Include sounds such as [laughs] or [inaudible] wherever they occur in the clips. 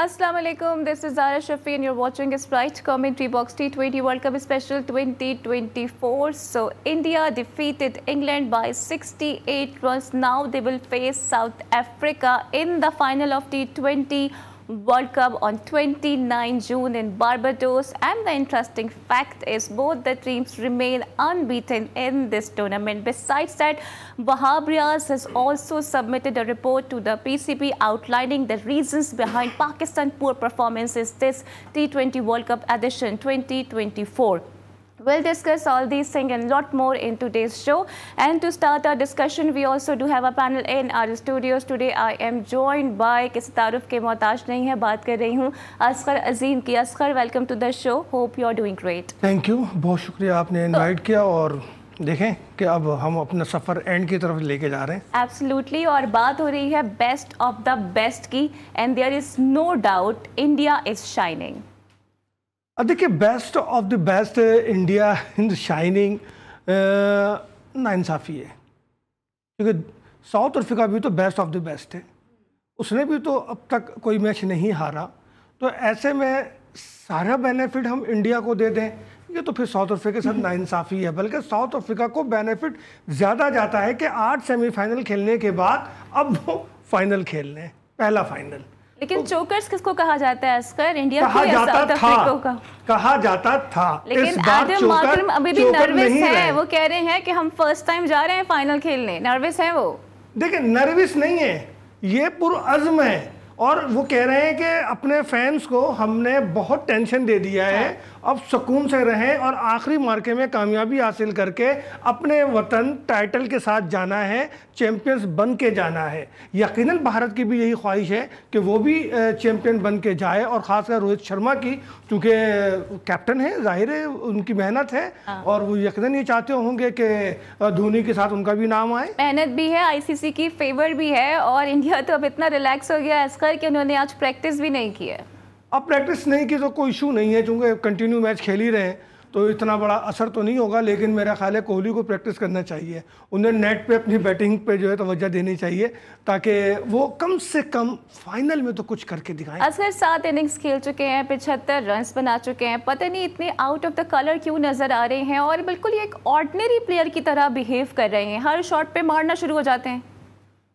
Assalamu alaikum, this is Zara Shafi and you're watching a Sprite Commentary Box T20 World Cup Special 2024. So India defeated England by 68 runs. Now they will face South Africa in the final of T20 World Cup on 29 June in Barbados and the interesting fact is both the teams remain unbeaten in this tournament. Besides that, Wahab Riaz has also submitted a report to the PCB outlining the reasons behind Pakistan's poor performances this T20 World Cup edition 2024. We'll discuss all these things and lot more in today's show. And to start our discussion, we also do have a panel in our studios. Today I am joined by किसी तारुफ के मोहताज नहीं है बात कर रही हूँ असगर अजीम की Asghar welcome to the show hope you are doing great thank you बहुत शुक्रिया आपने इनवाइट किया और देखें कि अब हम अपना सफ़र एंड की तरफ लेके जा रहे हैं एब्सोल्युटली और बात हो रही है बेस्ट ऑफ द बेस्ट की and there is no doubt India is shining अब देखिए best of the best India in shining नाइंसाफ़ी है क्योंकि साउथ अफ्रीका भी तो बेस्ट ऑफ द बेस्ट है उसने भी तो अब तक कोई मैच नहीं हारा तो ऐसे में सारा बेनिफिट हम इंडिया को दे दें ये तो फिर साउथ अफ्रीका के साथ [laughs] नाइंसाफ़ी है बल्कि साउथ अफ्रीका को बेनिफिट ज़्यादा जाता है कि आठ सेमीफाइनल खेलने के बाद अब वो फाइनल खेल लें पहला फाइनल लेकिन तो, चोकर्स किसको कहा जाता है अस्कर इंडिया कहा जाता था कहा जाता था लेकिन आदिम चोकर, अभी भी नर्वस है वो कह रहे हैं कि हम फर्स्ट टाइम जा रहे हैं फाइनल खेलने नर्वस है वो देखिए नर्वस नहीं है ये पुरअज्म है और वो कह रहे हैं कि अपने फैंस को हमने बहुत टेंशन दे दिया है हाँ। अब सुकून से रहें और आखिरी मार्के में कामयाबी हासिल करके अपने वतन टाइटल के साथ जाना है चैम्पियंस बन के जाना है यकीनन भारत की भी यही ख्वाहिश है कि वो भी चैम्पियन बन के जाए और ख़ासकर रोहित शर्मा की चूँकि कैप्टन है जाहिर है उनकी मेहनत है हाँ। और वो यकीनन ये चाहते होंगे कि धोनी के साथ उनका भी नाम आए मेहनत भी है आई की फेवर भी है और इंडिया तो अब इतना रिलैक्स हो गया असकर कि उन्होंने आज प्रैक्टिस भी नहीं की है अब प्रैक्टिस नहीं की तो कोई इशू नहीं है चूँकि कंटिन्यू मैच खेल ही रहे हैं तो इतना बड़ा असर तो नहीं होगा लेकिन मेरा ख्याल है कोहली को प्रैक्टिस करना चाहिए उन्हें नेट पे अपनी बैटिंग पे जो है तवज्जो देनी चाहिए ताकि वो कम से कम फाइनल में तो कुछ करके दिखाएं असर सात इनिंग्स खेल चुके हैं पिछहत्तर रन बना चुके हैं पता नहीं इतने आउट ऑफ द कलर क्यों नज़र आ रहे हैं और बिल्कुल एक ऑर्डनरी प्लेयर की तरह बिहेव कर रहे हैं हर शॉट पर मारना शुरू हो जाते हैं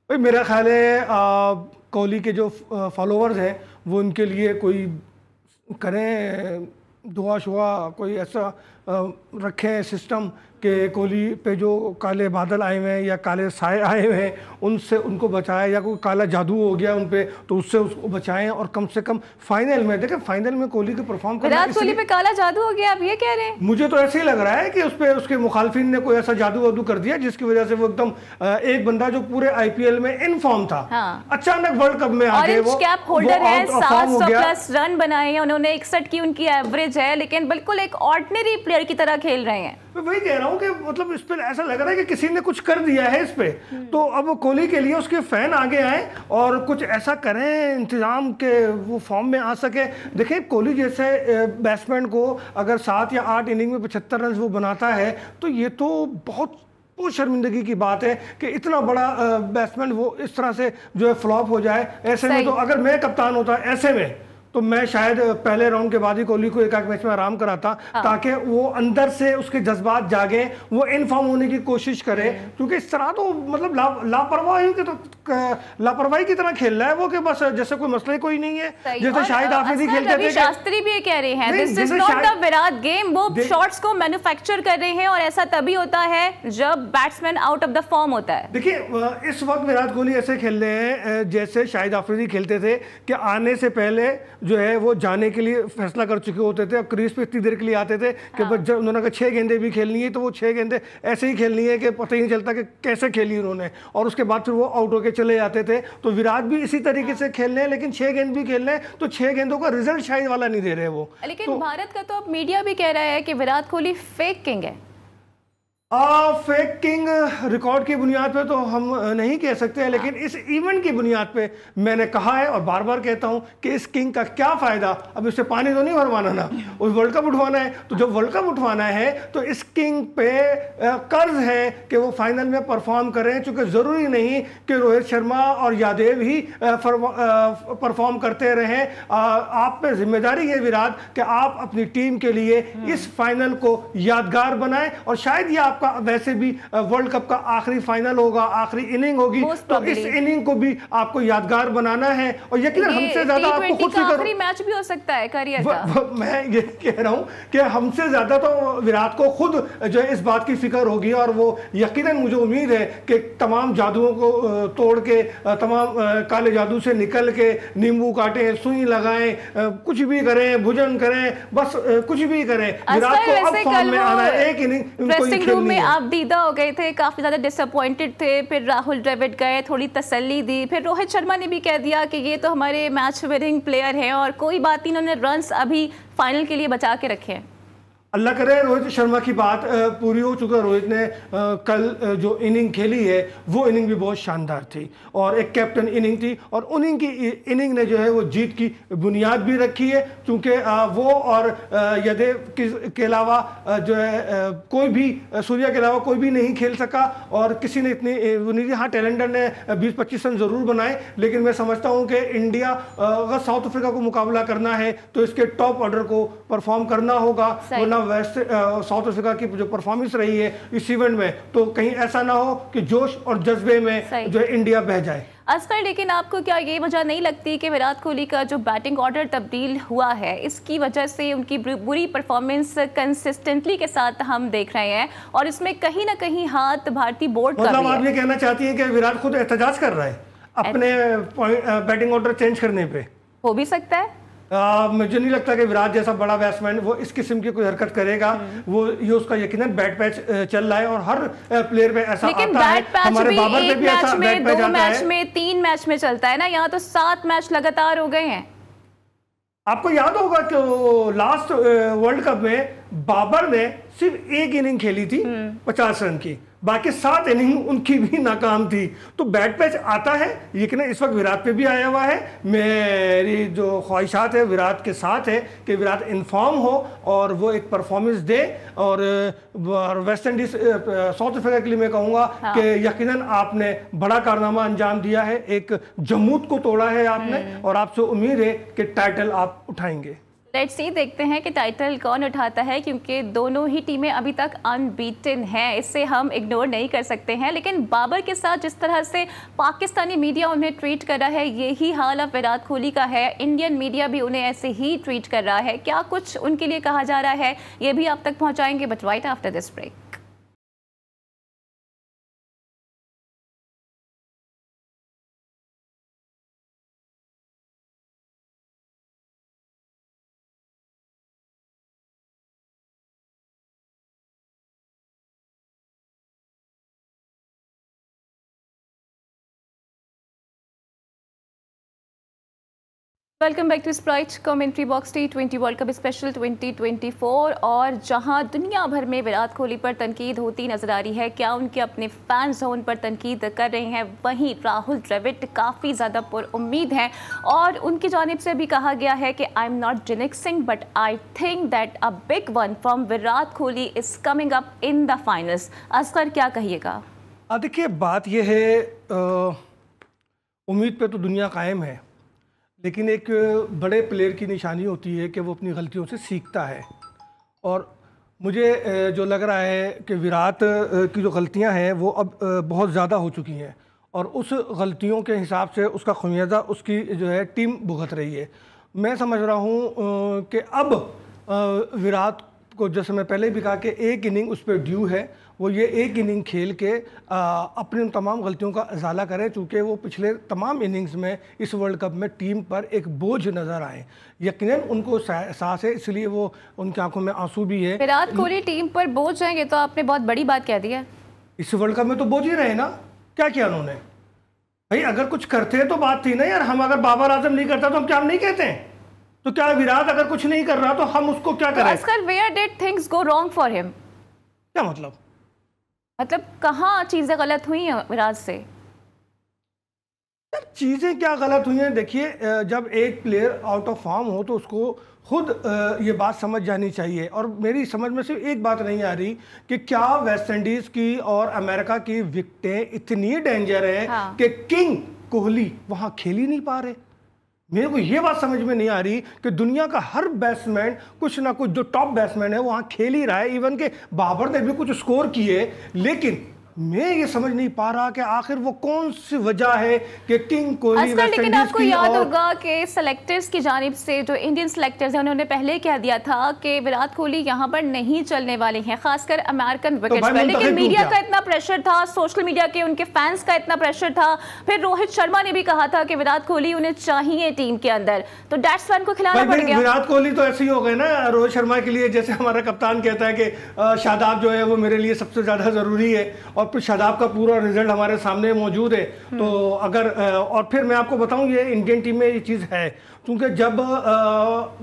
भाई मेरा ख्याल है कोहली के जो फॉलोअर्स हैं वो उनके लिए कोई करें दुआ शुआ कोई ऐसा रखें सिस्टम कि कोहली पे जो काले बादल आए हुए हैं या काले साए आए हुए हैं उनसे उनको बचाएं या कोई काला जादू हो गया उन पे तो उससे उसको बचाएं और कम से कम फाइनल में देखें फाइनल में कोहली को परफॉर्म कर विराट कोहली पे काला जादू हो गया आप ये कह रहे हैं मुझे तो ऐसे ही लग रहा है कि उस पर उसके मुखालफिन ने कोई ऐसा जादू वादू कर दिया जिसकी वजह से वो एकदम एक बंदा जो पूरे एल में इन फॉर्म था अचानक वर्ल्ड कप में आ गए होल्डर है सात रन बनाए हैं उन्होंने इकसठ की उनकी एवरेज है लेकिन बिल्कुल एक ऑर्डनरी प्लेयर की तरह खेल रहे हैं मैं वही कह रहा हूँ कि मतलब इस पर ऐसा लग रहा है कि किसी ने कुछ कर दिया है इस पर तो अब कोहली के लिए उसके फैन आगे आए और कुछ ऐसा करें इंतजाम के वो फॉर्म में आ सके देखिए कोहली जैसे बैट्समैन को अगर सात या आठ इनिंग में पचहत्तर रन वो बनाता है तो ये तो बहुत वो शर्मिंदगी की बात है कि इतना बड़ा बैट्समैन वो इस तरह से जो है फ्लॉप हो जाए ऐसे में तो अगर मैं कप्तान होता ऐसे में तो मैं शायद पहले राउंड के बाद ही कोहली को एक आध मैच में आराम कराता हाँ। ताकि वो अंदर से उसके जज्बात जागे वो इनफॉर्म होने की कोशिश करे हम्म। क्योंकि इस तरह तो मतलब लापरवाही ला तो लापरवाही की तरह खेल रहा है वो कि बस जैसे कोई मसला ही कोई नहीं है जैसे शायद हाफिजी खेलते थे शास्त्री भी कह रहे हैं this is not the Virat game वो शॉट्स को मैन्युफैक्चर कर रहे हैं और ऐसा तभी होता है जब batsman out of the form होता है देखिए इस वक्त विराट कोहली ऐसे खेल रहे हैं जैसे शाहिद आफरीदी खेलते थे कि आने से पहले जो है वो जाने के लिए फैसला कर चुके होते थे अब क्रीज पे इतनी देर के लिए आते थे कि हाँ। जब उन्होंने कहा छः गेंदे भी खेलनी है तो वो छः गेंदे ऐसे ही खेलनी है कि पता ही नहीं चलता कि कैसे खेली उन्होंने और उसके बाद फिर वो आउट होकर चले जाते थे तो विराट भी इसी तरीके से खेल रहे हैं लेकिन छः गेंद भी खेल रहे हैं तो छः गेंदों का रिजल्ट शायद वाला नहीं दे रहे वो लेकिन तो भारत का तो अब मीडिया भी कह रहा है कि विराट कोहली फेक किंग है फेक किंग रिकॉर्ड की बुनियाद पे तो हम नहीं कह सकते हैं लेकिन इस इवेंट की बुनियाद पे मैंने कहा है और बार बार कहता हूँ कि इस किंग का क्या फ़ायदा अब इससे पानी तो नहीं भरवाना ना उस वर्ल्ड कप उठवाना है तो जब वर्ल्ड कप उठवाना है तो इस किंग पे कर्ज है कि वो फाइनल में परफॉर्म करें चूँकि ज़रूरी नहीं कि रोहित शर्मा और यादेव ही परफॉर्म करते रहें आप पे जिम्मेदारी है विराट कि आप अपनी टीम के लिए इस फाइनल को यादगार बनाएं और शायद ये आप आपका वैसे भी वर्ल्ड कप का आखिरी फाइनल होगा आखिरी इनिंग होगी तो इस इनिंग को भी आपको यादगार बनाना है और यकीन हमसे ज्यादा आपको खुद आखिरी मैच भी हो सकता है करियर का मैं ये कह रहा हूँ कि हमसे ज्यादा तो विराट को खुद जो है इस बात की फिक्र होगी और वो यकीन मुझे उम्मीद है कि तमाम जादुओं को तोड़ के तमाम काले जादू से निकल के नींबू काटे सुई लगाएं कुछ भी करें भुजन करें बस कुछ भी करें विराट को अब फॉर्म में आना है एक इनिंग में आप दीदा हो गए थे काफ़ी ज़्यादा डिसअपॉइंटेड थे फिर राहुल ड्रेविड गए थोड़ी तसल्ली दी फिर रोहित शर्मा ने भी कह दिया कि ये तो हमारे मैच विनिंग प्लेयर हैं और कोई बात नहीं इन्होंने रन अभी फाइनल के लिए बचा के रखे हैं अल्लाह करे रोहित शर्मा की बात पूरी हो चुका रोहित ने कल जो इनिंग खेली है वो इनिंग भी बहुत शानदार थी और एक कैप्टन इनिंग थी और उनिंग की इनिंग ने जो है वो जीत की बुनियाद भी रखी है क्योंकि वो और यदे के अलावा जो है कोई भी सूर्या के अलावा कोई भी नहीं खेल सका और किसी ने इतनी वो नहीं हाँ टैलेंडर ने बीस पच्चीस रन ज़रूर बनाए लेकिन मैं समझता हूँ कि इंडिया अगर साउथ अफ्रीका को मुकाबला करना है तो इसके टॉप ऑर्डर को परफॉर्म करना होगा वरना ना वेस्ट साउथ अफ्रीका की जो परफॉर्मेंस रही है इस इवेंट में तो कहीं ऐसा ना हो कि जोश और जज्बे में जो है इंडिया बह जाए असर लेकिन आपको क्या ये वजह नहीं लगती कि विराट कोहली का जो बैटिंग ऑर्डर तब्दील हुआ है इसकी वजह से उनकी बुरी परफॉर्मेंस कंसिस्टेंटली के साथ हम देख रहे हैं और इसमें कहीं ना कहीं हाथ भारतीय बोर्ड मतलब आप ये कहना चाहती है कि विराट खुद एहतजाज कर रहा है अपने बैटिंग ऑर्डर चेंज करने पे हो भी सकता है मुझे नहीं लगता कि विराट जैसा बड़ा बैट्समैन वो इस किस्म की कोई हरकत करेगा वो ये उसका यकीन बैट पैच चल रहा है और हर प्लेयर में ऐसा लेकिन आता बैट पैच है। भी बाबर एक भी मैच में दो मैच, मैच में तीन मैच में चलता है ना यहाँ तो सात मैच लगातार हो गए हैं आपको याद होगा कि लास्ट वर्ल्ड कप में बाबर ने सिर्फ एक इनिंग खेली थी हम्म। पचास रन की बाकी सात इनिंग उनकी भी नाकाम थी तो बैट पैच आता है लेकिन इस वक्त विराट पे भी आया हुआ है मेरी जो ख्वाहिशात है विराट के साथ है कि विराट इन्फॉर्म हो और वो एक परफॉर्मेंस दे और वेस्ट इंडीज साउथ अफ्रीका के लिए मैं कहूँगा हाँ। कि यकीनन आपने बड़ा कारनामा अंजाम दिया है एक जमूत को तोड़ा है आपने हम्म। और आपसे उम्मीद है कि टाइटल आप उठाएंगे लेट्स सी देखते हैं कि टाइटल कौन उठाता है क्योंकि दोनों ही टीमें अभी तक अनबीटन हैं इससे हम इग्नोर नहीं कर सकते हैं लेकिन बाबर के साथ जिस तरह से पाकिस्तानी मीडिया उन्हें ट्रीट कर रहा है यही हाल अब विराट कोहली का है इंडियन मीडिया भी उन्हें ऐसे ही ट्रीट कर रहा है क्या कुछ उनके लिए कहा जा रहा है ये भी आप तक पहुँचाएंगे but wait after this break welcome back to Sprite commentary box T twenty World Cup special 2024 और जहां दुनिया भर में विराट कोहली पर तनकीद होती नजर आ रही है क्या उनके अपने फैन जोन पर तनकीद कर रहे हैं वहीं राहुल द्रविड काफ़ी ज़्यादा पुरुद हैं और उनकी जानब से भी कहा गया है कि आई एम नॉट जिनिक सिंह but I think that a big one from Virat Kohli is coming up in the finals Asghar क्या कहिएगा देखिए बात यह है उम्मीद पर तो दुनिया कायम है लेकिन एक बड़े प्लेयर की निशानी होती है कि वो अपनी गलतियों से सीखता है और मुझे जो लग रहा है कि विराट की जो गलतियां हैं वो अब बहुत ज़्यादा हो चुकी हैं और उस गलतियों के हिसाब से उसका खुमियाजा उसकी जो है टीम भुगत रही है मैं समझ रहा हूँ कि अब विराट को जैसे मैं पहले भी कहा कि एक इनिंग उस पर ड्यू है वो ये एक इनिंग खेल के आ, अपनी उन तमाम गलतियों का अजाला करें चूँकि वो पिछले तमाम इनिंग्स में इस वर्ल्ड कप में टीम पर एक बोझ नज़र आए यकीन उनको एहसास है इसलिए वो उनकी आंखों में आंसू भी है विराट कोहली टीम पर बोझ हैं तो आपने बहुत बड़ी बात कह दी है इस वर्ल्ड कप में तो बोझ ही रहे ना क्या किया उन्होंने भाई अगर कुछ करते हैं तो बात थी ना यार हम अगर बाबर आजम नहीं करता तो हम क्या हम नहीं कहते हैं तो क्या विराट अगर कुछ नहीं कर रहा तो हम उसको क्या तो करें? Where did things go wrong for him क्या मतलब मतलब कहाँ चीज़ें गलत हुई हैं विराज से चीज़ें क्या गलत हुई हैं देखिए जब एक प्लेयर आउट ऑफ फॉर्म हो तो उसको खुद ये बात समझ जानी चाहिए और मेरी समझ में सिर्फ एक बात नहीं आ रही कि क्या वेस्ट इंडीज़ की और अमेरिका की विकटें इतनी डेंजर है हाँ। कि किंग कोहली वहां खेल ही नहीं पा रहे मेरे को ये बात समझ में नहीं आ रही कि दुनिया का हर बैट्समैन कुछ ना कुछ जो टॉप बैट्समैन है वहाँ खेल ही रहा है इवन के बाबर ने भी कुछ स्कोर किए लेकिन मैं ये समझ नहीं पा रहा कि आखिर वो कौन सी वजह है कि किंग कोहली लेकिन आपको याद होगा कि सेलेक्टर्स की जानब से जो इंडियन सेलेक्टर्स हैं उन्होंने पहले कह दिया था कि विराट कोहली यहाँ पर नहीं चलने वाले हैं खासकर अमेरिकन विकेट तो पर लेकिन मीडिया का इतना प्रेशर था सोशल मीडिया के उनके फैंस का इतना प्रेशर था फिर रोहित शर्मा ने भी कहा था कि विराट कोहली उन्हें चाहिए टीम के अंदर तो बैट्समैन को खिलाना पड़ गया विराट कोहली तो ऐसे ही हो गए ना रोहित शर्मा के लिए जैसे हमारा कप्तान कहता है कि शादाब जो है वो मेरे लिए सबसे ज्यादा जरूरी है और डॉक्टर शादाब का पूरा रिजल्ट हमारे सामने मौजूद है तो अगर और फिर मैं आपको बताऊं ये इंडियन टीम में ये चीज़ है क्योंकि जब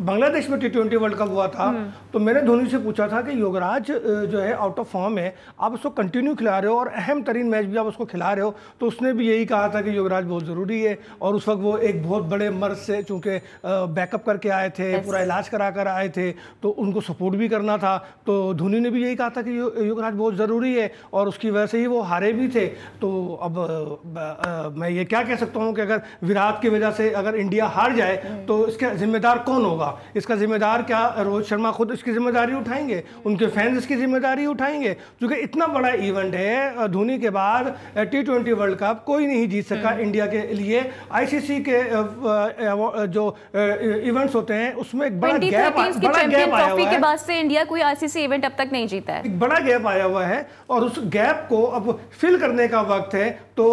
बांग्लादेश में टी ट्वेंटी वर्ल्ड कप हुआ था हम्म। तो मैंने धोनी से पूछा था कि योगराज जो है आउट ऑफ फॉर्म है आप उसको कंटिन्यू खिला रहे हो और अहम तरीन मैच भी आप उसको खिला रहे हो तो उसने भी यही कहा था कि योगराज बहुत ज़रूरी है और उस वक्त वो एक बहुत बड़े मर्ज से चूँकि बैकअप करके आए थे पूरा इलाज करा कर आए थे तो उनको सपोर्ट भी करना था तो धोनी ने भी यही कहा था कि योगराज बहुत ज़रूरी है और उसकी वजह से ही वो हारे भी थे तो अब मैं ये क्या कह सकता हूँ कि अगर विराट की वजह से अगर इंडिया हार जाए तो इसका जिम्मेदार कौन होगा इसका जिम्मेदार क्या रोहित शर्मा खुद इसकी जिम्मेदारी उठाएंगे उनके फैंस इसकी जिम्मेदारी उठाएंगे क्योंकि इतना बड़ा इवेंट है धोनी के बाद टी ट्वेंटी वर्ल्ड कप कोई नहीं जीत सका इंडिया हम्म। के लिए आईसीसी के जो इवेंट्स होते हैं उसमें एक बड़ा गैप बड़ा गैप आया हुआ है बाद से इंडिया कोई आईसीसी इवेंट अब तक नहीं जीता है एक बड़ा गैप आया हुआ है और उस गैप को अब फिल करने का वक्त है तो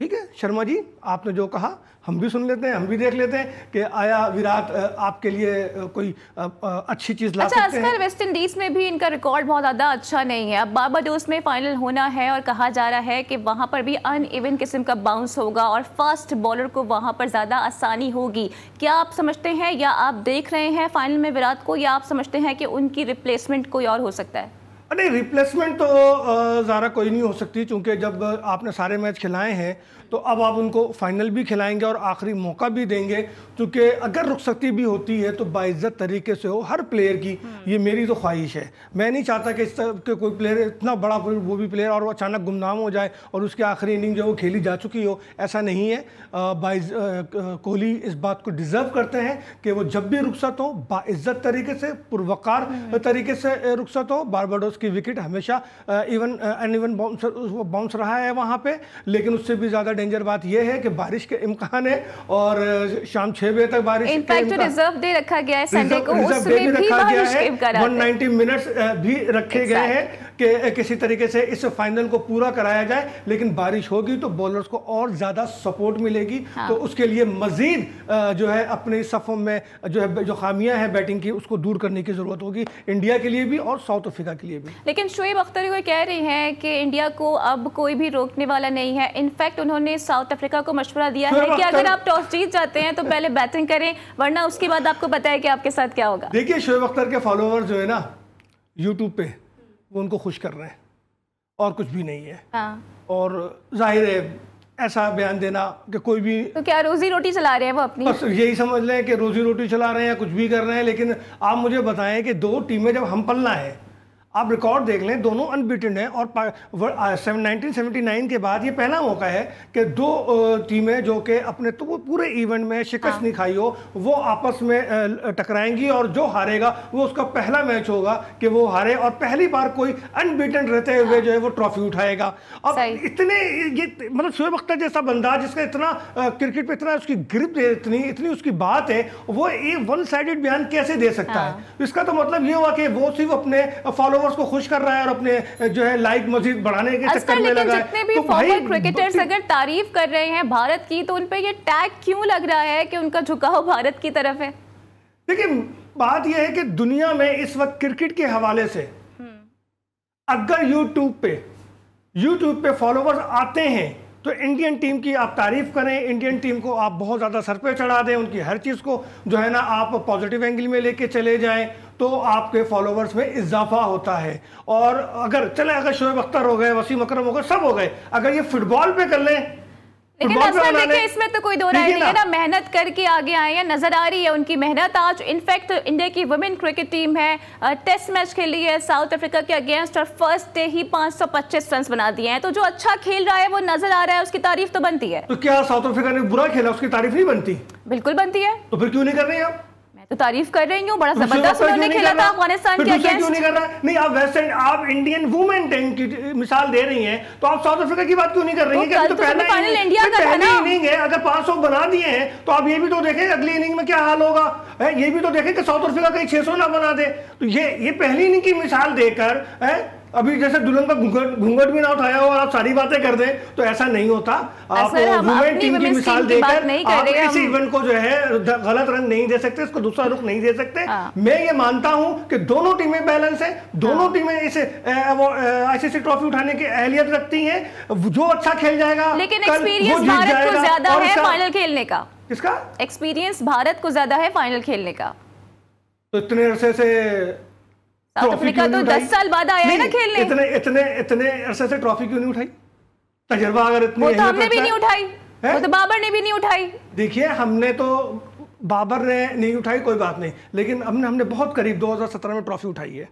ठीक है शर्मा जी आपने जो कहा हम भी सुन लेते हैं हम भी देख लेते हैं कि आया विराट आपके लिए कोई अच्छी चीज ला अच्छा, सकते हैं वेस्ट इंडीज में भी इनका रिकॉर्ड बहुत ज्यादा अच्छा नहीं है अब बाबाडोस में फाइनल होना है और कहा जा रहा है कि वहां पर भी अन इवन किस्म का बाउंस होगा और फास्ट बॉलर को वहां पर ज्यादा आसानी होगी क्या आप समझते हैं या आप देख रहे हैं फाइनल में विराट को या आप समझते हैं कि उनकी रिप्लेसमेंट कोई और हो सकता है नहीं रिप्लेसमेंट तो ज़ारा कोई नहीं हो सकती क्योंकि जब आपने सारे मैच खिलाए हैं तो अब आप उनको फाइनल भी खिलाएंगे और आखिरी मौका भी देंगे क्योंकि अगर रुखसती भी होती है तो बाइज्जत तरीके से हो हर प्लेयर की हम्म। ये मेरी तो ख्वाहिश है मैं नहीं चाहता कि इस तरह के कोई प्लेयर इतना बड़ा वो भी प्लेयर और वो अचानक गुमनाम हो जाए और उसकी आखिरी इनिंग जो वो खेली जा चुकी हो ऐसा नहीं है बाइज कोहली इस बात को डिज़र्व करते हैं कि वो जब भी रुखसत हो बाज़्ज़त तरीके से पुरवकार हम्म। तरीके से रुखसत हो बारबाडोस उसकी विकेट हमेशा इवन एन इवन बाउंसर वो बाउंस रहा है वहाँ पे लेकिन उससे भी ज़्यादा डेंजर बात यह है कि बारिश के इम्कान है और शाम छः बजे तक बारिश इनफैक्ट जो रिजर्व डे रखा गया है संडे को उसमें भी बारिश के इम्कान 190 मिनट्स भी रखे गए हैं कि किसी तरीके से इस फाइनल को पूरा कराया जाए लेकिन बारिश होगी तो बॉलर्स को और ज़्यादा सपोर्ट मिलेगी हाँ। तो उसके लिए मज़ीद जो है अपने सफ़ों में जो है जो खामियां हैं बैटिंग की उसको दूर करने की ज़रूरत होगी इंडिया के लिए भी और साउथ अफ्रीका के लिए भी लेकिन शुएब अख्तर ये कह रही हैं कि इंडिया को अब कोई भी रोकने वाला नहीं है इनफैक्ट उन्होंने साउथ अफ्रीका को मशवरा दिया है कि अगर आप टॉस जीत जाते हैं तो पहले बैटिंग करें वरना उसके बाद आपको पता है कि आपके साथ क्या होगा देखिए शोएब अख्तर के फॉलोअर जो है ना यूट्यूब पे वो उनको खुश कर रहे हैं और कुछ भी नहीं है हाँ। और जाहिर है ऐसा बयान देना कि कोई भी तो क्या रोजी रोटी चला रहे हैं वो अपनी बस यही समझ लें कि रोजी रोटी चला रहे हैं कुछ भी कर रहे हैं लेकिन आप मुझे बताएं कि दो टीमें जब हम पलना है आप रिकॉर्ड देख लें दोनों अनबीटेड हैं और नाइनटीन के बाद ये पहला मौका है कि दो टीमें जो कि अपने तो पूरे इवेंट में शिकस्त हाँ। नहीं खाई हो वो आपस में टकराएंगी और जो हारेगा वो उसका पहला मैच होगा कि वो हारे और पहली बार कोई अनबीटेड रहते हाँ। हुए हाँ। जो है वो ट्रॉफी उठाएगा अब इतने ये मतलब शोएब अख्तर जैसा बंदा जिसका इतना क्रिकेट पर इतना उसकी ग्रिप इतनी इतनी उसकी बात है वो एक वन साइडेड बयान कैसे दे सकता हाँ। है इसका तो मतलब ये हुआ कि वो सिर्फ अपने फॉलोअर फॉलोअर्स को खुश कर रहा है और अपने जो है लाइक मजीद बढ़ाने के अच्छा, चक्कर में लगा जितने भी फॉर्मर तो क्रिकेटर्स तो अगर तारीफ कर रहे हैं भारत की तो उनपे ये टैग क्यों लग रहा है कि उनका झुकाव भारत की तरफ है देखिए बात यह है कि दुनिया में इस वक्त क्रिकेट के हवाले से हम्म। अगर यूट्यूब पे यूट्यूब पे फॉलोवर्स आते हैं तो इंडियन टीम की आप तारीफ करें इंडियन टीम को आप बहुत ज़्यादा सर पे चढ़ा दें उनकी हर चीज़ को जो है ना आप पॉजिटिव एंगल में लेके चले जाएं तो आपके फॉलोवर्स में इजाफा होता है और अगर चले अगर शोएब अख्तर हो गए वसीम अक्रम हो गए सब हो गए अगर ये फुटबॉल पे कर लें देखिए इसमें तो कोई दो राय नहीं है ना मेहनत करके आगे आए हैं नजर आ रही है उनकी मेहनत आज इनफैक्ट इंडिया की वुमेन क्रिकेट टीम है टेस्ट मैच खेली है साउथ अफ्रीका के अगेंस्ट और फर्स्ट डे ही 525 रन बना दिए हैं तो जो अच्छा खेल रहा है वो नजर आ रहा है उसकी तारीफ तो बनती है तो क्या साउथ अफ्रीका ने बुरा खेला उसकी तारीफ नहीं बनती बिल्कुल बनती है तो फिर क्यों नहीं कर रहे हैं आप तो तारीफ कर रही हूँ बड़ा जबरदस्त उन्होंने खेला था अफगानिस्तान के अगेंस्ट नहीं कर रहा नहीं आप वेस्टर्न आप इंडियन वुमेन टीम की मिसाल दे रही हैं तो आप साउथ अफ्रीका की बात क्यों नहीं कर रही है तो, तो, तो पहला इंडिया तो का पहली इनिंग है अगर 500 बना दिए हैं तो आप ये भी तो देखें अगली इनिंग में क्या हाल होगा ये भी तो देखें कि साउथ अफ्रीका कहीं 600 ना बना दे तो ये ये पहली इनिंग की मिसाल देकर अभी जैसे दुल्हन का घूंघट घूंघट भी ना उठाया हो और आप सारी बातें कर दें तो ऐसा नहीं होता आप वुमेन टीम की मिसाल देकर आप किसी इवेंट को जो है गलत रंग नहीं दे सकते इसको दूसरा रुख नहीं दे सकते हाँ। मैं ये मानता हूं कि दोनों टीमें बैलेंस है दोनों हाँ। टीमें इसे आईसीसी ट्रॉफी उठाने की अहलियत रखती है जो अच्छा खेल जाएगा लेकिन एक्सपीरियंस भारत को ज्यादा है फाइनल खेलने का किसका एक्सपीरियंस भारत को ज्यादा है फाइनल खेलने का तो इतने अरसे से अफ्रीका तो दस साल बाद आया है ना खेलने इतने इतने इतने अरसे से ट्रॉफी क्यों नहीं उठाई तजर्बा अगर इतने वो तो हमने भी नहीं उठाई वो तो बाबर ने भी नहीं उठाई देखिए हमने तो बाबर ने नहीं उठाई कोई बात नहीं लेकिन हमने हमने बहुत करीब 2017 में ट्रॉफी उठाई है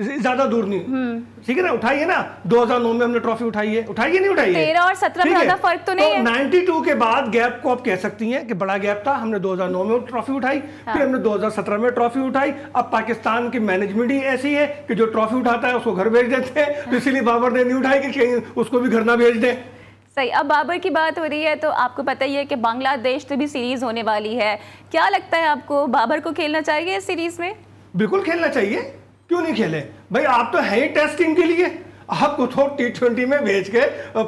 ज्यादा दूर नहीं हम्म। ठीक है ना उठाइए ना 2009 में हमने ट्रॉफी उठाई है उठाइए नहीं उठाई तेरह और सत्रह में ज्यादा फर्क तो नहीं तो है नाइनटी टू के बाद गैप को आप कह सकती हैं कि बड़ा गैप था हमने 2009 में ट्रॉफी उठाई हाँ। फिर हमने 2017 में ट्रॉफी उठाई अब पाकिस्तान की मैनेजमेंट ही ऐसी है कि जो ट्रॉफी उठाता है उसको घर भेज देते हैं हाँ। तो इसीलिए बाबर ने नहीं उठाई कि कहीं उसको भी घर ना भेज दें सही अब बाबर की बात हो रही है तो आपको पता ही है कि बांग्लादेश से भी सीरीज होने वाली है क्या लगता है आपको बाबर को खेलना चाहिए इस सीरीज में बिल्कुल खेलना चाहिए क्यों नहीं खेले भाई आप तो है ही टेस्ट टीम के लिए आपको तो टी ट्वेंटी में भेज के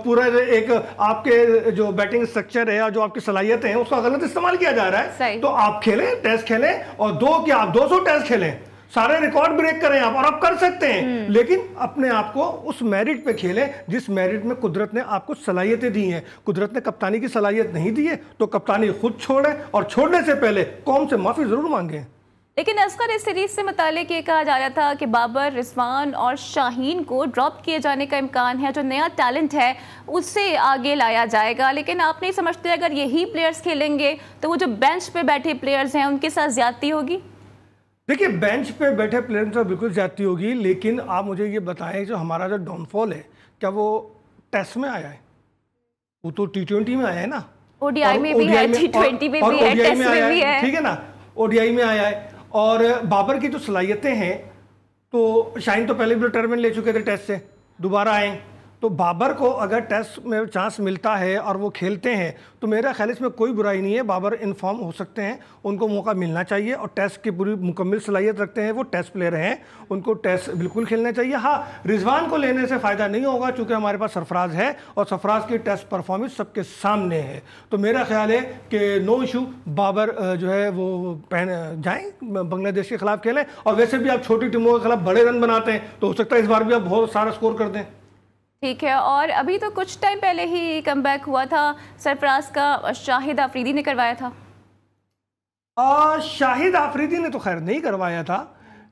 पूरा एक आपके जो बैटिंग स्ट्रक्चर है या जो आपकी सलाहियत है उसका गलत इस्तेमाल किया जा रहा है तो आप खेलें टेस्ट खेलें और दो क्या आप 200 टेस्ट खेलें सारे रिकॉर्ड ब्रेक करें आप और आप कर सकते हैं हम्म। लेकिन अपने आप को उस मेरिट पे खेलें जिस मेरिट में कुदरत ने आपको सलाहियतें दी हैं कुदरत ने कप्तानी की सलाहियत नहीं दी है तो कप्तानी खुद छोड़ें और छोड़ने से पहले कौम से माफ़ी ज़रूर मांगें लेकिन असगर इस सीरीज से मुतल ये कहा जा रहा था कि बाबर रिजवान और शाहीन को ड्रॉप किए जाने का इम्कान है जो नया टैलेंट है उससे आगे लाया जाएगा लेकिन आप नहीं समझते अगर यही प्लेयर्स खेलेंगे तो वो जो बेंच पे बैठे प्लेयर्स हैं उनके साथ ज्यादती होगी देखिए बेंच पे बैठे प्लेयर तो बिल्कुल ज्यादती होगी लेकिन आप मुझे ये बताएं जो हमारा जो डाउनफॉल है क्या वो टेस्ट में आया है वो तो टी ट्वेंटी में आया है ना ओडीआई में भी है टी ट्वेंटी में भी है ठीक है ना ओडीआई में आया है और बाबर की जो तो सलाहियतें हैं तो शाहीन तो पहले भी तो रिटायरमेंट ले चुके थे टेस्ट से दोबारा आए तो बाबर को अगर टेस्ट में चांस मिलता है और वो खेलते हैं तो मेरा ख्याल इसमें कोई बुराई नहीं है बाबर इन्फॉर्म हो सकते हैं उनको मौका मिलना चाहिए और टेस्ट की पूरी मुकम्मल सलाहियत रखते हैं वो टेस्ट प्लेयर हैं उनको टेस्ट बिल्कुल खेलना चाहिए हाँ रिजवान को लेने से फ़ायदा नहीं होगा चूँकि हमारे पास सरफराज है और सरफराज की टेस्ट परफॉर्मेंस सबके सामने है तो मेरा ख्याल है कि नो इशू बाबर जो है वो पहन जाएँ बांग्लादेश के खिलाफ खेलें और वैसे भी आप छोटी टीमों के खिलाफ बड़े रन बनाते हैं तो हो सकता है इस बार भी आप बहुत सारा स्कोर कर दें ठीक है और अभी तो कुछ टाइम पहले ही कम बैक हुआ था सरफराज का शाहिद आफरीदी ने करवाया था आ, शाहिद आफरीदी ने तो खैर नहीं करवाया था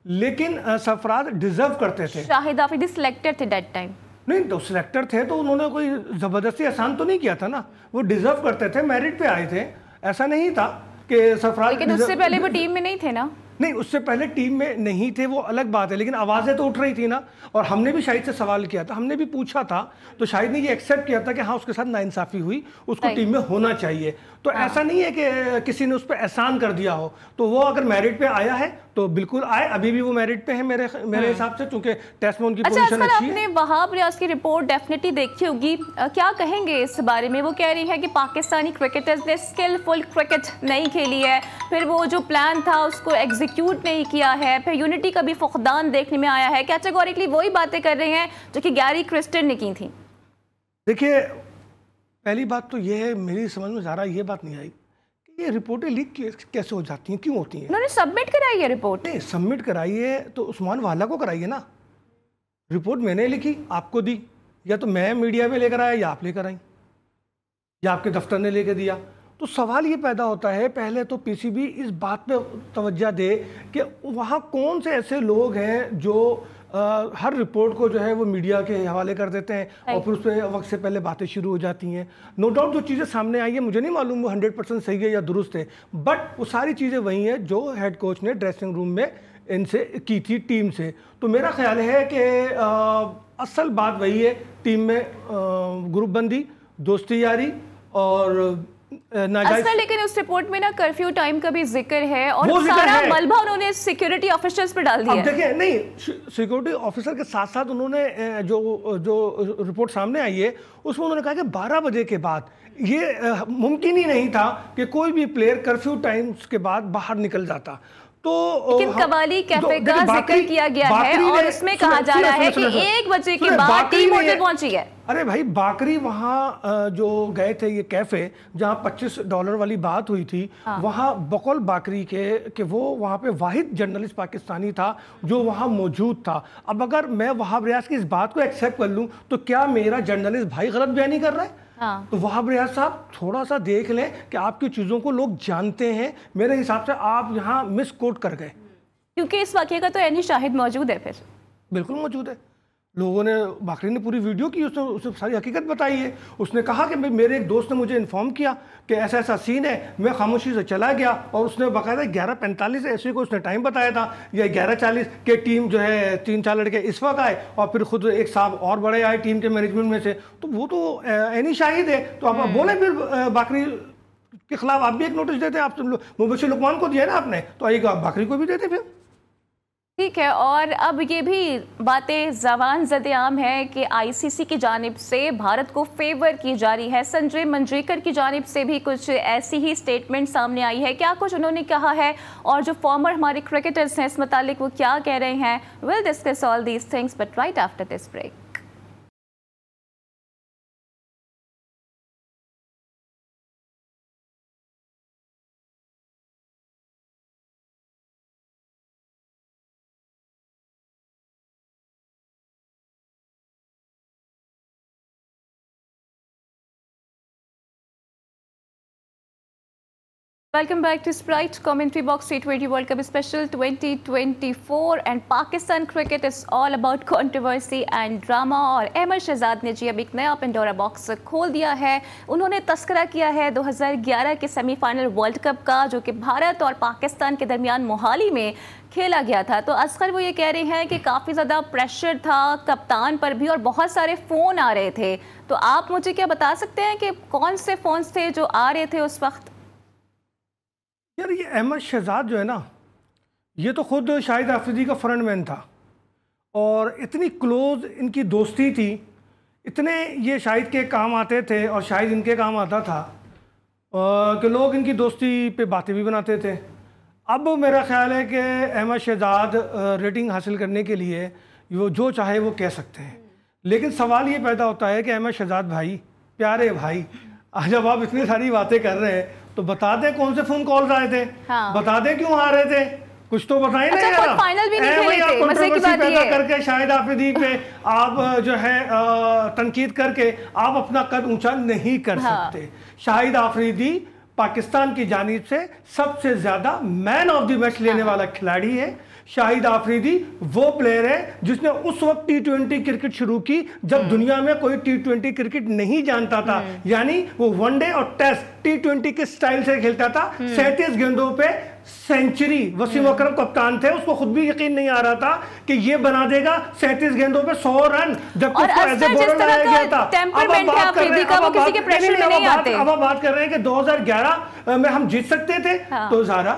लेकिन सरफराज डिजर्व करते थे शाहिद आफरीदी सिलेक्टेड थे डेट टाइम नहीं तो सिलेक्टर थे तो उन्होंने कोई ज़बरदस्ती एहसान तो नहीं किया था ना वो डिजर्व करते थे मेरिट पे आए थे ऐसा नहीं था कि सरफराज लेकिन उससे पहले वो टीम में नहीं थे ना नहीं उससे पहले टीम में नहीं थे वो अलग बात है लेकिन आवाज़ें तो उठ रही थी ना और हमने भी शाहिद से सवाल किया था हमने भी पूछा था तो शाहिद ने ये एक्सेप्ट किया था कि हाँ उसके साथ नाइंसाफ़ी हुई उसको टीम में होना चाहिए तो हाँ। ऐसा नहीं है कि किसी ने उस पर एहसान कर दिया हो तो वो अगर मेरिट पे आया है तो बिल्कुल आए अभी भी वो मेरिट पे है मेरे मेरे हाँ। हिसाब से क्योंकि टेस्ट में उनकी पोजीशन अच्छा, अच्छी है वहाब रियाज की रिपोर्ट डेफिनेटली देखी होगी क्या कहेंगे इस बारे में वो कह रही है कि पाकिस्तानी क्रिकेटर्स ने स्किलफुल क्रिकेट नहीं खेली है फिर वो जो प्लान था उसको एग्जीक्यूट एटीट्यूड एग्जीक्यूट ही किया है फिर यूनिटी का भी फुकदान देखने में आया है कैटेगोरिकली वही बातें कर रहे हैं जो कि गैरी क्रिस्टन ने की थी देखिए पहली बात तो यह है मेरी समझ में ज़्यादा ये बात नहीं आई कि ये रिपोर्टें लीक कैसे हो जाती हैं क्यों होती हैं उन्होंने सबमिट कराई है रिपोर्ट नहीं सबमिट कराई है तो उस्मान वाला को कराइए ना रिपोर्ट मैंने लिखी आपको दी या तो मैं मीडिया में लेकर आया या आप लेकर आई या आपके दफ्तर ने लेकर दिया तो सवाल ये पैदा होता है पहले तो पीसीबी इस बात पे तवज्जा दे कि वहाँ कौन से ऐसे लोग हैं जो आ, हर रिपोर्ट को जो है वो मीडिया के हवाले कर देते हैं और फिर उस पर वक्त से पहले बातें शुरू हो जाती हैं नो डाउट जो चीज़ें सामने आई है मुझे नहीं मालूम वो हंड्रेड परसेंट सही है या दुरुस्त है बट वो सारी चीज़ें वही हैं जो हेड कोच ने ड्रेसिंग रूम में इनसे की थी टीम से तो मेरा ख्याल है कि असल बात वही है टीम में ग्रुप बंदी दोस्ती यारी और Uh, असर लेकिन उस रिपोर्ट में ना कर्फ्यू टाइम का भी जिक्र है और सारा मलबा उन्होंने सिक्योरिटी ऑफिसर्स पे डाल दिया देखिए नहीं सिक्योरिटी ऑफिसर के साथ साथ उन्होंने जो जो रिपोर्ट सामने आई है उसमें उन्होंने कहा कि 12 बजे के बाद ये मुमकिन ही नहीं था कि कोई भी प्लेयर कर्फ्यू टाइम्स के बाद बाहर निकल जाता तो लेकिन कवाली हाँ, कैफे तो का जिक्र किया गया है और उसमें कहा जा रहा है कि एक बजे के बाद टीम होटल पहुंची है अरे भाई बाकरी वहाँ जो गए थे ये कैफे जहाँ 25 डॉलर वाली बात हुई थी हाँ। वहाँ बकौल बाकरी के कि वो वहाँ पे वाहिद जर्नलिस्ट पाकिस्तानी था जो वहाँ मौजूद था अब अगर मैं वहाब रियाज की इस बात को एक्सेप्ट कर लूँ तो क्या मेरा जर्नलिस्ट भाई गलत बयानी कर रहा है हाँ। तो वहाब रियाज साहब थोड़ा सा देख लें कि आपकी चीज़ों को लोग जानते हैं मेरे हिसाब से आप यहाँ मिस कोट कर गए क्योंकि इस वाक्य का तो यानी शाहिद मौजूद है फिर बिल्कुल मौजूद है लोगों ने भाकरे ने पूरी वीडियो की उसने उसने सारी हकीकत बताई है उसने कहा कि मेरे एक दोस्त ने मुझे इन्फॉर्म किया कि ऐसा ऐसा सीन है मैं खामोशी से चला गया और उसने बाकायदा ग्यारह पैंतालीस ऐसे को उसने टाइम बताया था या ग्यारह चालीस के टीम जो है तीन चार लड़के इस वक्त आए और फिर खुद एक साहब और बड़े आए टीम के मैनेजमेंट में से तो वो तो एनी शाहिद है तो आप हम्म। बोले फिर बाकरी के खिलाफ आप भी एक नोटिस देते हैं आप तो मुबशर लुकमान को दिया ना आपने तो आइएगा आप बाकरी को भी देते फिर ठीक है और अब ये भी बातें जवान जद आम है कि आईसीसी की जानब से भारत को फेवर की जा रही है संजय मंजरेकर की जानब से भी कुछ ऐसी ही स्टेटमेंट सामने आई है क्या कुछ उन्होंने कहा है और जो फॉर्मर हमारे क्रिकेटर्स हैं इस मतलब वो क्या कह रहे हैं will discuss all these things but right after this break welcome Sprite commentary box T twenty World Cup special twenty twenty 2024 and Pakistan cricket is all about controversy and drama और अहमद शहजाद ने जी अब एक नया पेंडोरा बॉक्स खोल दिया है उन्होंने तस्करा किया है 2011 के सेमीफाइनल वर्ल्ड कप का जो कि भारत और पाकिस्तान के दरमियान मोहाली में खेला गया था तो असगर वो ये कह रहे हैं कि काफ़ी ज़्यादा प्रेशर था कप्तान पर भी और बहुत सारे फ़ोन आ रहे थे तो आप मुझे क्या बता सकते हैं कि कौन से फ़ोन थे जो आ रहे थे उस वक्त यार ये अहमद शहजाद जो है ना ये तो ख़ुद शाहिद आफरीदी का फ्रंट मैन था और इतनी क्लोज़ इनकी दोस्ती थी इतने ये शाहिद के काम आते थे और शाहिद इनके काम आता था कि लोग इनकी दोस्ती पे बातें भी बनाते थे अब मेरा ख्याल है कि अहमद शहजाद रेटिंग हासिल करने के लिए वो जो चाहे वो कह सकते हैं लेकिन सवाल ये पैदा होता है कि अहमद शहजाद भाई प्यारे भाई जब आप इतनी सारी बातें कर रहे हैं तो बता दे कौन से फोन कॉल आए थे हाँ। बता दे क्यों आ रहे थे कुछ तो बताए अच्छा, फाइनल भी नहीं खेले थे करके शायद आफरीदी पे आप जो है तनकीद करके आप अपना कद ऊंचा नहीं कर हाँ। सकते शाहिद आफरीदी पाकिस्तान की जानी से सबसे ज्यादा मैन ऑफ द मैच लेने हाँ। वाला खिलाड़ी है शाहिद आफरीदी वो प्लेयर है जिसने उस वक्त टी ट्वेंटी क्रिकेट शुरू की जब हम्म। दुनिया में कोई टी ट्वेंटी क्रिकेट नहीं जानता था हम्म। यानी वो वनडे और टेस्ट टी ट्वेंटी के स्टाइल से खेलता था हम्म। सैंतीस गेंदों पे सेंचुरी वसीम अकरम कप्तान थे उसको खुद भी यकीन नहीं आ रहा था कि ये बना देगा सैंतीस गेंदों पे सौ रन जबकि ऐसे लगाया गया था अब हम बात कर रहे हैं अब बात कर रहे हैं कि 2011 में हम जीत सकते थे हाँ। तो जारा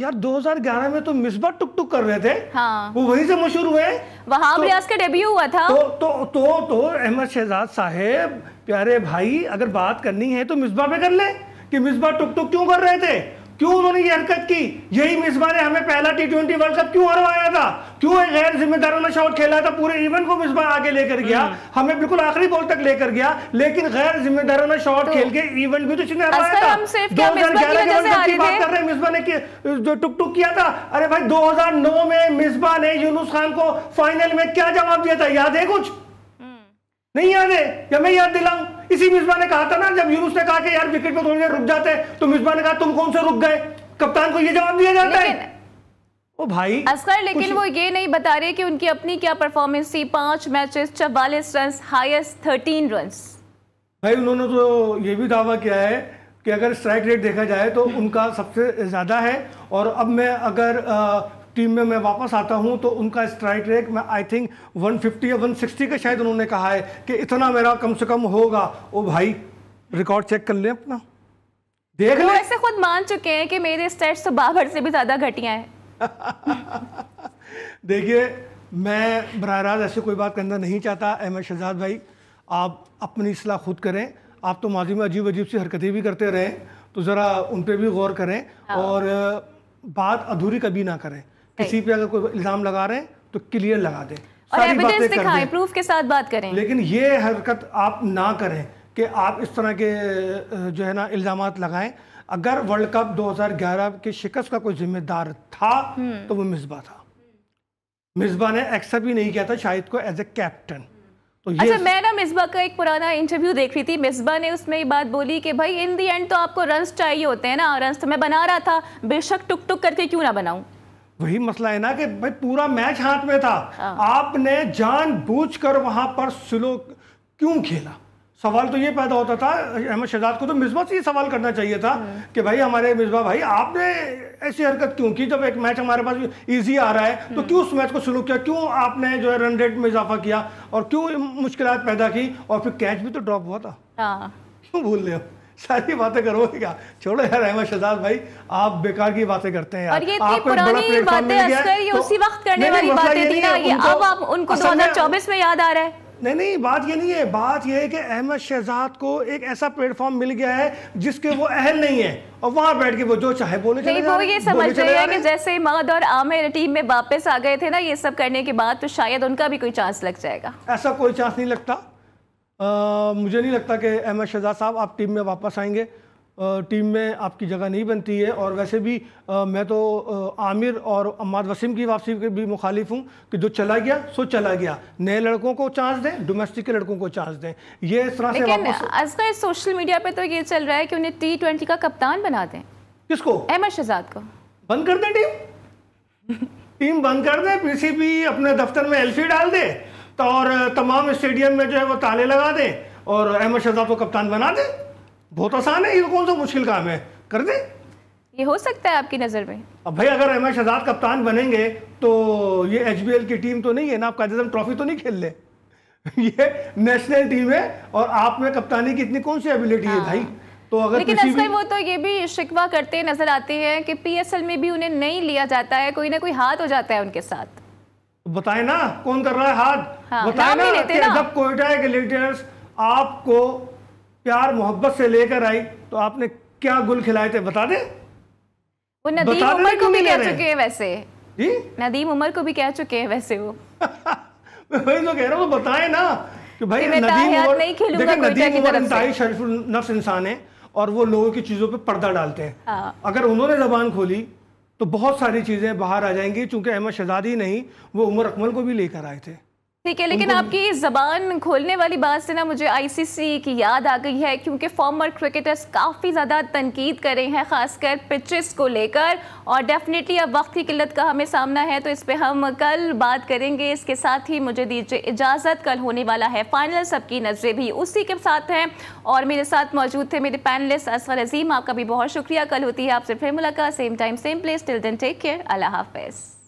यार 2011 में तो मिसबा टुक टुक कर रहे थे हाँ। वो वहीं से मशहूर हुए वहां तो, का डेब्यू हुआ था तो तो तो तो अहमद शहजाद साहेब प्यारे भाई अगर बात करनी है तो मिसबा पे कर ले कि मिसबा टुक टुक क्यों कर रहे थे क्यों उन्होंने ये हरकत की यही मिसबा ने हमें पहला टी ट्वेंटी वर्ल्ड कप क्यों हरवाया था क्यों एक गैर जिम्मेदारों ने शॉट खेला था पूरे इवेंट को मिसबा आगे लेकर गया हम्म। हमें बिल्कुल आखिरी बॉल तक लेकर गया लेकिन गैर जिम्मेदारों ने शॉट तो खेल के इवेंट भी तो जिसने हरवाया था दो हजार ग्यारह की बात कर रहे मिसबा ने जो टुक टुक किया था अरे भाई दो में मिसबा ने यूनुस खान को फाइनल में क्या जवाब दिया था याद है कुछ हम्म। नहीं याद है या मैं याद दिलाऊं इसी मिसबा ने कहा था ना जब यूनुस ने कहा कि यार विकेट पर थोड़ी देर रुक जाते तो मिसबा ने कहा तुम कौन से रुक गए कप्तान को यह जवाब दिया जाता है ओ भाई असगर लेकिन वो ये नहीं बता रहे कि उनकी अपनी क्या परफॉर्मेंस थी पांच मैचेस चवालीस रन हाईएस्ट थर्टीन रन भाई उन्होंने तो ये भी दावा किया है कि अगर स्ट्राइक रेट देखा जाए तो उनका सबसे ज़्यादा है और अब मैं अगर टीम में मैं वापस आता हूं तो उनका स्ट्राइक रेट मैं आई थिंक 150 या 160 का शायद उन्होंने कहा है कि इतना मेरा कम से कम होगा ओ भाई रिकॉर्ड चेक कर लें अपना देख लो ऐसे खुद मान चुके हैं कि मेरे स्टेट्स तो बाबर से भी ज़्यादा घटिया है [laughs] देखिए मैं बर रास्त ऐसी कोई बात करना नहीं चाहता अहमद शहजाद भाई आप अपनी सलाह खुद करें आप तो माजी में अजीब अजीब सी हरकतें भी करते रहें तो ज़रा उन पर भी गौर करें हाँ। और बात अधूरी कभी ना करें किसी पे अगर कोई इल्ज़ाम लगा रहे हैं तो क्लियर लगा दें और एविडेंस दिखाएं प्रूफ के साथ बात करें लेकिन ये हरकत आप ना करें कि आप इस तरह के जो है ना इल्ज़ाम लगाएं अगर वर्ल्ड कप 2011 के शिकस्त का कोई जिम्मेदार था हम्म। तो वो मिसबा था मिसबा ने एक्सेप्ट भी नहीं किया था शाहिद को एज ए कैप्टन तो ये अच्छा मैं ना मिसबा का एक पुराना इंटरव्यू देख रही थी मिसबा ने उसमें ये बात बोली कि भाई इन दी एंड तो आपको रन्स चाहिए होते हैं ना रन्स तो मैं बना रहा था बेशक टुक टुक करके क्यों ना बनाऊं वही मसला है ना कि भाई पूरा मैच हाथ में था हाँ। आपने जानबूझकर वहां पर स्लो क्यों खेला सवाल तो ये पैदा होता था अहमद शहजाद को तो मिसबा से ये सवाल करना चाहिए था हम्म। कि भाई हमारे मिसबा भाई आपने ऐसी हरकत क्यों की जब एक मैच हमारे पास इजी आ रहा है तो हम्म। क्यों उस मैच को सुलू किया क्यों आपने जो है रन रेट में इजाफा किया और क्यों मुश्किल पैदा की और फिर कैच भी तो ड्रॉप हुआ था हाँ। क्यों भूल रहे हो सारी बातें करोगे क्या छोड़ो यार अहमद शहजाद भाई आप बेकार की बातें करते हैं और ये आपको पुरानी बातें असर ये तो उसी वक्त करने वाली बातें थी ना ये अब आप उनको 2024 में याद आ रहा है नहीं नहीं बात ये नहीं है बात ये है कि अहमद शहजाद को एक ऐसा प्लेटफॉर्म मिल गया है जिसके वो अहल नहीं है और वहाँ बैठ के वो जो चाहे बोले नहीं वो ये समझ रहे हैं कि जैसे इमाद और आमिर टीम में वापस आ गए थे ना ये सब करने के बाद तो शायद उनका भी कोई चांस लग जाएगा ऐसा कोई चांस नहीं लगता मुझे नहीं लगता कि अहमद शहजाद साहब आप टीम में वापस आएंगे टीम में आपकी जगह नहीं बनती है और वैसे भी आ, मैं तो आमिर और अम्माद वसीम की वापसी के भी मुखालिफ हूँ कि जो चला गया सो चला गया नए लड़कों को चांस दें डोमेस्टिक के लड़कों को चांस दें ये इस तरह से वापस... सोशल मीडिया पर तो ये चल रहा है कि उन्हें टी ट्वेंटी का कप्तान बना दें किसको अहमद शहजाद को बंद कर दें टीम [laughs] टीम बंद कर दें पी अपने दफ्तर में एल डाल दें तो और तमाम स्टेडियम में जो है वो ताले लगा दें और अहमद शहजाद को कप्तान बना दें बहुत आसान है ये कौन सा मुश्किल काम है कर दें ये हो सकता है आपकी नज़र में अब भाई अगर अहमद शहजाद कप्तान बनेंगे तो ये एच की टीम तो नहीं है ना आप कायद ट्रॉफी तो नहीं खेल ले [laughs] ये नेशनल टीम है और आप में कप्तानी की इतनी कौन सी एबिलिटी हाँ। है भाई हाँ। तो अगर लेकिन भी... वो तो ये भी शिकवा करते नजर आते हैं कि पीएसएल में भी उन्हें नहीं लिया जाता है कोई ना कोई हाथ हो जाता है उनके साथ बताए ना कौन कर रहा है हाथ हाँ, बताए ना, ना कि अदब कोयटा के लीडर्स आपको प्यार मोहब्बत से लेकर आई तो आपने क्या गुल खिलाए थे बता दे वो नदीम उमर को भी कह चुके हैं वैसे जी नदीम उमर को भी कह चुके हैं वैसे वो [laughs] मैं वही तो कह रहा हूँ बताए ना कि भाई नदीम उमर नहीं खेलूंगा नदीम उमर इंतहाई शरीफ नफ्स इंसान है और वो लोगों की चीज़ों पर पर्दा डालते हैं हाँ। अगर उन्होंने जबान खोली तो बहुत सारी चीज़ें बाहर आ जाएंगी चूँकि अहमद शहजादी नहीं वो उमर अकमल को भी लेकर आए थे ठीक है लेकिन आपकी जबान खोलने वाली बात से ना मुझे आईसीसी की याद आ गई है क्योंकि फॉर्मर क्रिकेटर्स काफ़ी ज़्यादा तनकीद करे हैं खासकर पिचेस को लेकर और डेफिनेटली अब वक्त की किल्लत का हमें सामना है तो इस पर हम कल बात करेंगे इसके साथ ही मुझे दीजिए इजाज़त कल होने वाला है फाइनल सबकी नज़रें भी उसी के साथ हैं और मेरे साथ मौजूद थे मेरे पैनलिस्ट असफर अजीम आपका भी बहुत शुक्रिया कल होती है आपसे फिर मुलाकात same time same place till then take care अल्लाह हाफिज़